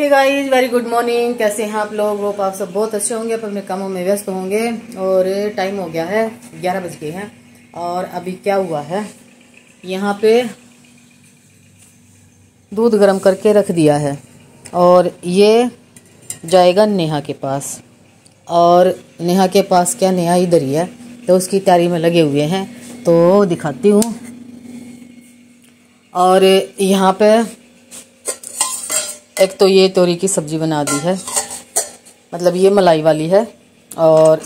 हे guys very good morning कैसे हैं आप लोग वो आप सब बहुत अच्छे होंगे अपने कामों में व्यस्त होंगे और टाइम हो गया है ग्यारह बज गए हैं और अभी क्या हुआ है यहाँ पे दूध गर्म करके रख दिया है और ये जाएगा नेहा के पास और नेहा के पास क्या नेहा इधर ही है तो उसकी तैयारी में लगे हुए हैं तो दिखाती हूँ और यहाँ पे एक तो ये तोरी की सब्ज़ी बना दी है मतलब ये मलाई वाली है और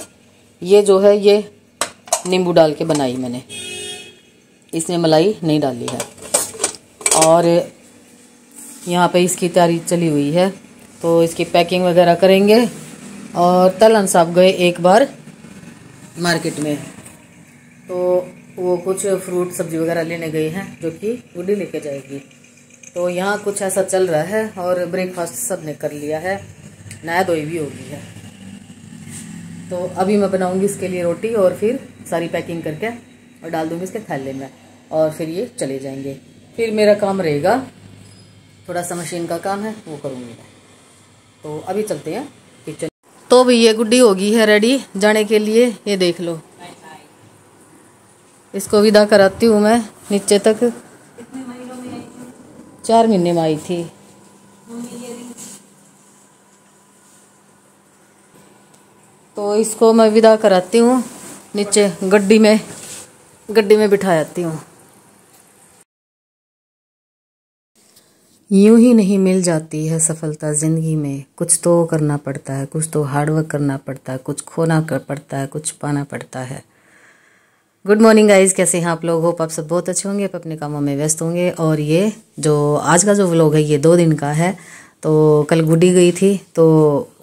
ये जो है ये नींबू डाल के बनाई मैंने इसमें मलाई नहीं डाली है और यहाँ पे इसकी तैयारी चली हुई है तो इसकी पैकिंग वगैरह करेंगे और तलन साहब गए एक बार मार्केट में तो वो कुछ फ्रूट सब्जी वगैरह लेने गए हैं जो कि गुडी लेके जाएगी तो यहाँ कुछ ऐसा चल रहा है और ब्रेकफास्ट सब ने कर लिया है नया दोई भी हो गई है तो अभी मैं बनाऊंगी इसके लिए रोटी और फिर सारी पैकिंग करके और डाल दूँगी इसके थैले में और फिर ये चले जाएंगे फिर मेरा काम रहेगा थोड़ा सा मशीन का काम है वो करूँगी मैं तो अभी चलते हैं किचन तो भी ये गुड्डी होगी है रेडी जाने के लिए ये देख लो इसको विदा कराती हूँ मैं नीचे तक चार महीने में आई थी तो इसको मैं विदा कराती हूँ नीचे गड्डी में गड्डी में बिठा जाती हूँ यूं ही नहीं मिल जाती है सफलता ज़िंदगी में कुछ तो करना पड़ता है कुछ तो हार्डवर्क करना पड़ता है कुछ खोना कर पड़ता है कुछ पाना पड़ता है गुड मॉर्निंग गाइज कैसे हैं आप लोग होप आप सब बहुत अच्छे होंगे आप अपने कामों में व्यस्त होंगे और ये जो आज का जो व्लॉग है ये दो दिन का है तो कल गुडी गई थी तो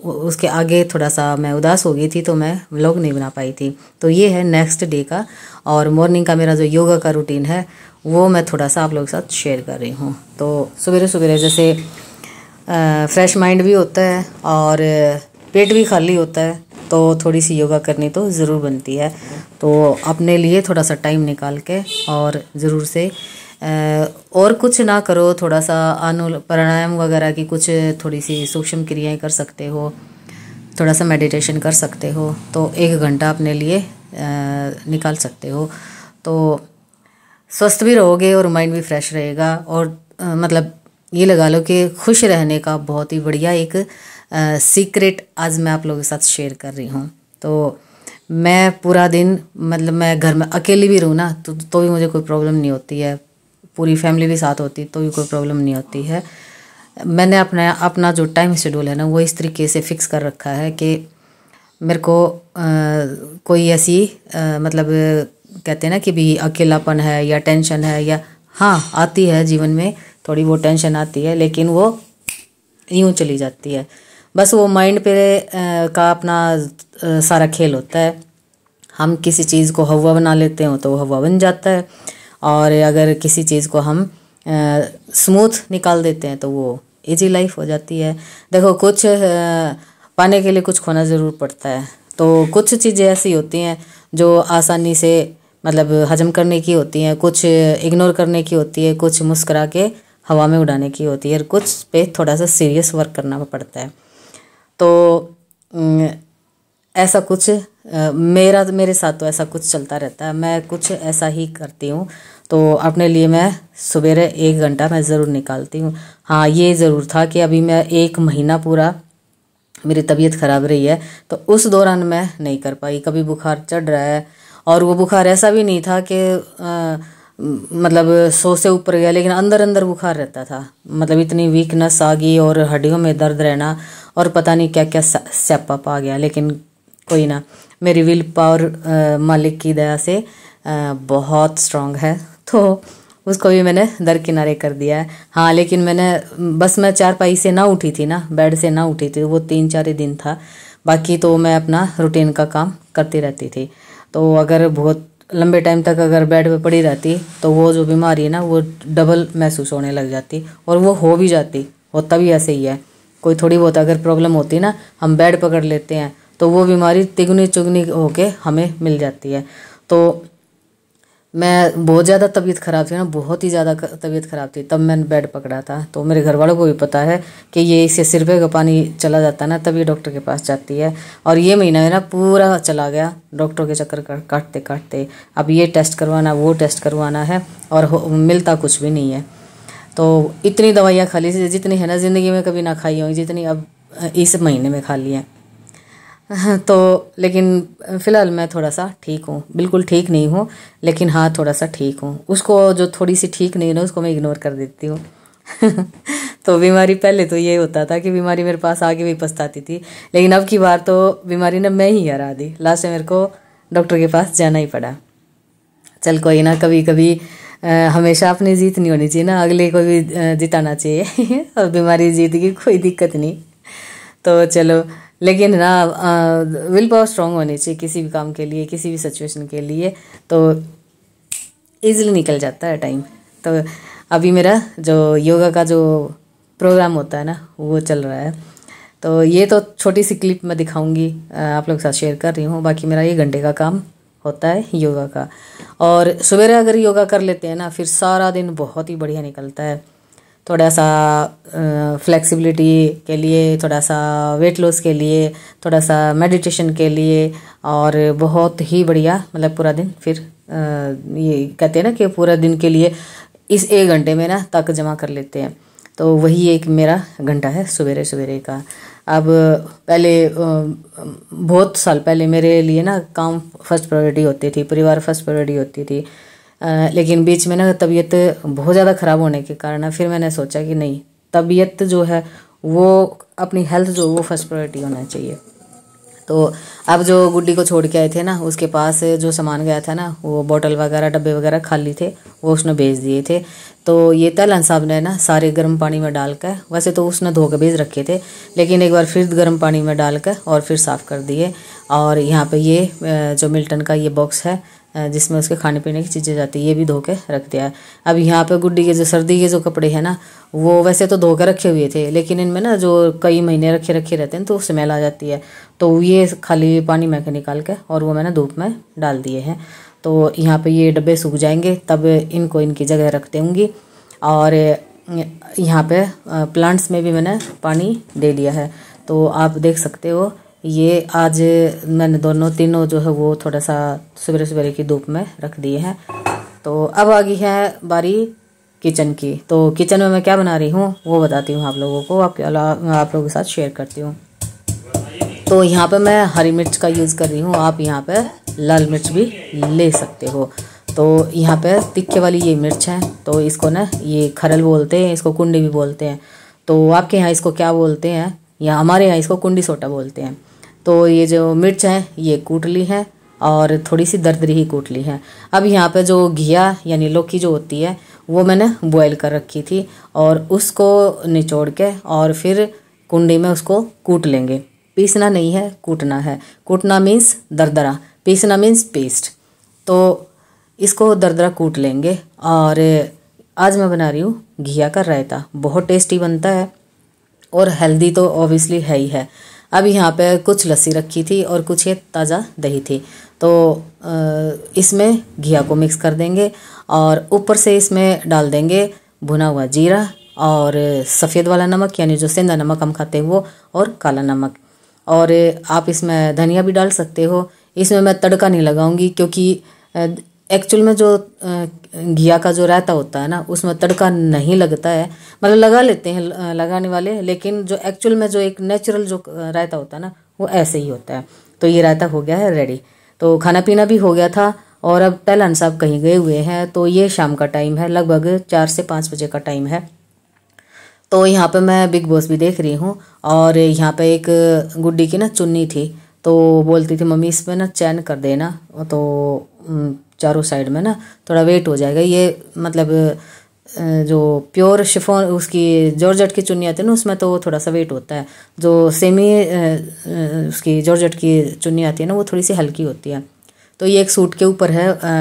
उसके आगे थोड़ा सा मैं उदास हो गई थी तो मैं व्लॉग नहीं बना पाई थी तो ये है नेक्स्ट डे का और मॉर्निंग का मेरा जो योगा का रूटीन है वो मैं थोड़ा सा आप लोगों के साथ शेयर कर रही हूँ तो सवेरे सवेरे जैसे फ्रेश माइंड भी होता है और पेट भी खाली होता है तो थोड़ी सी योगा करनी तो ज़रूर बनती है तो अपने लिए थोड़ा सा टाइम निकाल के और ज़रूर से और कुछ ना करो थोड़ा सा अनु प्राणायाम वगैरह की कुछ थोड़ी सी सूक्ष्म क्रियाएं कर सकते हो थोड़ा सा मेडिटेशन कर सकते हो तो एक घंटा अपने लिए निकाल सकते हो तो स्वस्थ भी रहोगे और माइंड भी फ्रेश रहेगा और मतलब ये लगा लो कि खुश रहने का बहुत ही बढ़िया एक सीक्रेट आज मैं आप लोगों के साथ शेयर कर रही हूँ तो मैं पूरा दिन मतलब मैं घर में अकेली भी रहूँ ना तो, तो भी मुझे कोई प्रॉब्लम नहीं होती है पूरी फैमिली भी साथ होती तो भी कोई प्रॉब्लम नहीं होती है मैंने अपना अपना जो टाइम शेड्यूल है ना वो इस तरीके से फिक्स कर रखा है कि मेरे को आ, कोई ऐसी आ, मतलब कहते हैं ना कि भी अकेलापन है या टेंशन है या हाँ आती है जीवन में थोड़ी वो टेंशन आती है लेकिन वो यूँ चली जाती है बस वो माइंड पे का अपना सारा खेल होता है हम किसी चीज़ को हवा बना लेते हैं तो वो हवा बन जाता है और अगर किसी चीज़ को हम स्मूथ निकाल देते हैं तो वो इजी लाइफ हो जाती है देखो कुछ पाने के लिए कुछ खोना ज़रूर पड़ता है तो कुछ चीज़ें ऐसी होती हैं जो आसानी से मतलब हजम करने की होती हैं कुछ इग्नोर करने की होती है कुछ मुस्करा के हवा में उड़ाने की होती है और कुछ पे थोड़ा सा सीरियस वर्क करना पड़ता है तो ऐसा कुछ मेरा मेरे साथ तो ऐसा कुछ चलता रहता है मैं कुछ ऐसा ही करती हूँ तो अपने लिए मैं सवेरे एक घंटा मैं ज़रूर निकालती हूँ हाँ ये ज़रूर था कि अभी मैं एक महीना पूरा मेरी तबीयत ख़राब रही है तो उस दौरान मैं नहीं कर पाई कभी बुखार चढ़ रहा है और वो बुखार ऐसा भी नहीं था कि आ, मतलब सौ से ऊपर गया लेकिन अंदर अंदर बुखार रहता था मतलब इतनी वीकनेस आ गई और हड्डियों में दर्द रहना और पता नहीं क्या क्या सेपअप आ गया लेकिन कोई ना मेरी विल पावर मालिक की दया से आ, बहुत स्ट्रांग है तो उसको भी मैंने दरकिनारे कर दिया है हाँ लेकिन मैंने बस मैं चार पाई से ना उठी थी ना बेड से ना उठी थी वो तीन चार ही दिन था बाकी तो मैं अपना रूटीन का काम करती रहती थी तो अगर बहुत लंबे टाइम तक अगर बेड पे पड़ी रहती तो वो जो बीमारी है ना वो डबल महसूस होने लग जाती और वो हो भी जाती होता भी ऐसे ही है कोई थोड़ी बहुत अगर प्रॉब्लम होती ना हम बेड पकड़ लेते हैं तो वो बीमारी तिगुनी चुगनी होके हमें मिल जाती है तो मैं बहुत ज़्यादा तबीयत ख़राब थी ना बहुत ही ज़्यादा तबीयत ख़राब थी तब मैंने बेड पकड़ा था तो मेरे घर वालों को भी पता है कि ये इसे सिर पे का पानी चला जाता है ना तभी डॉक्टर के पास जाती है और ये महीना मेरा पूरा चला गया डॉक्टर के चक्कर काटते काटते अब ये टेस्ट करवाना वो टेस्ट करवाना है और मिलता कुछ भी नहीं है तो इतनी दवाइयाँ खा ली जितनी है ना ज़िंदगी में कभी ना खाई होंगी जितनी अब इस महीने में खा ली हैं तो लेकिन फ़िलहाल मैं थोड़ा सा ठीक हूँ बिल्कुल ठीक नहीं हूँ लेकिन हाँ थोड़ा सा ठीक हूँ उसको जो थोड़ी सी ठीक नहीं ना उसको मैं इग्नोर कर देती हूँ तो बीमारी पहले तो ये होता था कि बीमारी मेरे पास आगे भी पछताती थी लेकिन अब की बार तो बीमारी ने मैं ही हरा दी लास्ट में मेरे को डॉक्टर के पास जाना ही पड़ा चल कोई ना कभी कभी आ, हमेशा अपनी जीत नहीं होनी चाहिए ना अगले को भी जिताना चाहिए और बीमारी जीत की कोई दिक्कत नहीं तो चलो लेकिन ना विल पावर स्ट्रांग होनी चाहिए किसी भी काम के लिए किसी भी सिचुएशन के लिए तो ईजिली निकल जाता है टाइम तो अभी मेरा जो योगा का जो प्रोग्राम होता है ना वो चल रहा है तो ये तो छोटी सी क्लिप मैं दिखाऊंगी आप लोग के साथ शेयर कर रही हूँ बाकी मेरा ये घंटे का काम होता है योगा का और सवेरे अगर योगा कर लेते हैं ना फिर सारा दिन बहुत ही बढ़िया निकलता है थोड़ा सा फ्लेक्सिबिलिटी के लिए थोड़ा सा वेट लॉस के लिए थोड़ा सा मेडिटेशन के लिए और बहुत ही बढ़िया मतलब पूरा दिन फिर ये कहते हैं ना कि पूरा दिन के लिए इस एक घंटे में ना तक जमा कर लेते हैं तो वही एक मेरा घंटा है सवेरे सवेरे का अब पहले बहुत साल पहले मेरे लिए ना काम फर्स्ट प्रायोरिटी होती थी परिवार फर्स्ट प्रायोरिटी होती थी लेकिन बीच में ना तबीयत बहुत ज़्यादा ख़राब होने के कारण फिर मैंने सोचा कि नहीं तबीयत जो है वो अपनी हेल्थ जो वो फर्स्ट प्रायोरिटी होना चाहिए तो अब जो गुड्डी को छोड़ के आए थे ना उसके पास जो सामान गया था ना वो बोतल वगैरह डब्बे वगैरह खाली थे वो उसने भेज दिए थे तो ये तलन साहब ने ना सारे गर्म पानी में डाल कर वैसे तो उसने धो के भेज रखे थे लेकिन एक बार फिर गर्म पानी में डाल कर और फिर साफ़ कर दिए और यहाँ पे ये जो मिल्टन का ये बॉक्स है जिसमें उसके खाने पीने की चीज़ें जाती है ये भी धो के रख दिया है अब यहाँ पे गुड्डी के जो सर्दी के जो कपड़े हैं ना वो वैसे तो धो के रखे हुए थे लेकिन इनमें ना जो कई महीने रखे रखे रहते हैं तो स्मेल आ जाती है तो ये खाली पानी मैं के निकाल के और वो मैंने धूप में डाल दिए हैं तो यहाँ पर ये डब्बे सूख जाएंगे तब इनको इनकी जगह रख देंगी और यहाँ पर प्लांट्स में भी मैंने पानी दे दिया है तो आप देख सकते हो ये आज मैंने दोनों तीनों जो है वो थोड़ा सा सवेरे सवेरे की धूप में रख दिए हैं तो अब आ गई है बारी किचन की तो किचन में मैं क्या बना रही हूँ वो बताती हूँ आप लोगों को आपके आप लोगों के साथ शेयर करती हूँ तो यहाँ पे मैं हरी मिर्च का यूज़ कर रही हूँ आप यहाँ पे लाल मिर्च भी ले सकते हो तो यहाँ पे तिखे वाली ये मिर्च है तो इसको ना ये खरल बोलते हैं इसको कुंडी भी बोलते हैं तो आपके यहाँ इसको क्या बोलते हैं या हमारे यहाँ इसको कुंडी सोटा बोलते हैं तो ये जो मिर्च है ये कूट ली है और थोड़ी सी दरदरी ही कूट ली है अब यहाँ पे जो घिया यानी लौकी जो होती है वो मैंने बॉयल कर रखी थी और उसको निचोड़ के और फिर कुंडी में उसको कूट लेंगे पीसना नहीं है कूटना है कूटना मीन्स दरदरा पीसना मीन्स पेस्ट तो इसको दरदरा कूट लेंगे और आज मैं बना रही हूँ घिया का रायता बहुत टेस्टी बनता है और हेल्दी तो ऑब्वियसली है ही है अब यहाँ पे कुछ लस्सी रखी थी और कुछ ये ताज़ा दही थी तो इसमें घिया को मिक्स कर देंगे और ऊपर से इसमें डाल देंगे भुना हुआ जीरा और सफ़ेद वाला नमक यानी जो सेंधा नमक हम खाते हैं वो और काला नमक और आप इसमें धनिया भी डाल सकते हो इसमें मैं तड़का नहीं लगाऊंगी क्योंकि एक्चुअल में जो घिया का जो रायता होता है ना उसमें तड़का नहीं लगता है मतलब लगा लेते हैं लगाने वाले लेकिन जो एक्चुअल में जो एक नेचुरल जो रायता होता है ना वो ऐसे ही होता है तो ये रायता हो गया है रेडी तो खाना पीना भी हो गया था और अब टैलन साहब कहीं गए हुए हैं तो ये शाम का टाइम है लगभग चार से पाँच बजे का टाइम है तो यहाँ पे मैं बिग बॉस भी देख रही हूँ और यहाँ पे एक गुड्डी की ना चुन्नी थी तो बोलती थी मम्मी इसमें ना चैन कर देना तो चारों साइड में ना थोड़ा वेट हो जाएगा ये मतलब जो प्योर शिफोन उसकी जॉर्जट की चुन्नी आती है ना उसमें तो थोड़ा सा वेट होता है जो सेमी उसकी जॉर्जट की चुन्नी आती है ना वो थोड़ी सी हल्की होती है तो ये एक सूट के ऊपर है आ,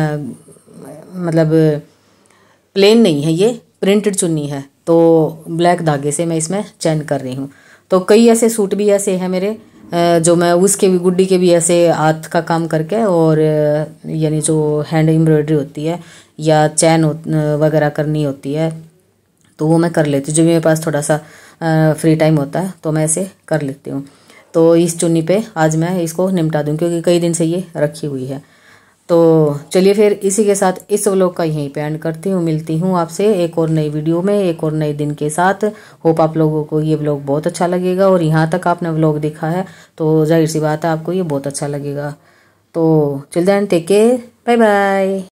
मतलब प्लेन नहीं है ये प्रिंटेड चुन्नी है तो ब्लैक धागे से मैं इसमें चैन कर रही हूँ तो कई ऐसे सूट भी ऐसे हैं मेरे जो मैं उसके भी गुड्डी के भी ऐसे हाथ का काम करके और यानी जो हैंड एम्ब्रॉयडरी होती है या चैन वगैरह करनी होती है तो वो मैं कर लेती हूँ जो मेरे पास थोड़ा सा फ्री टाइम होता है तो मैं ऐसे कर लेती हूँ तो इस चुन्नी पे आज मैं इसको निपटा दूँ क्योंकि कई दिन से ये रखी हुई है तो चलिए फिर इसी के साथ इस व्लॉग का यहीं पे एंड करती हूँ मिलती हूँ आपसे एक और नई वीडियो में एक और नए दिन के साथ होप आप लोगों को ये व्लॉग बहुत अच्छा लगेगा और यहाँ तक आपने व्लॉग देखा है तो जाहिर सी बात है आपको ये बहुत अच्छा लगेगा तो children take care bye bye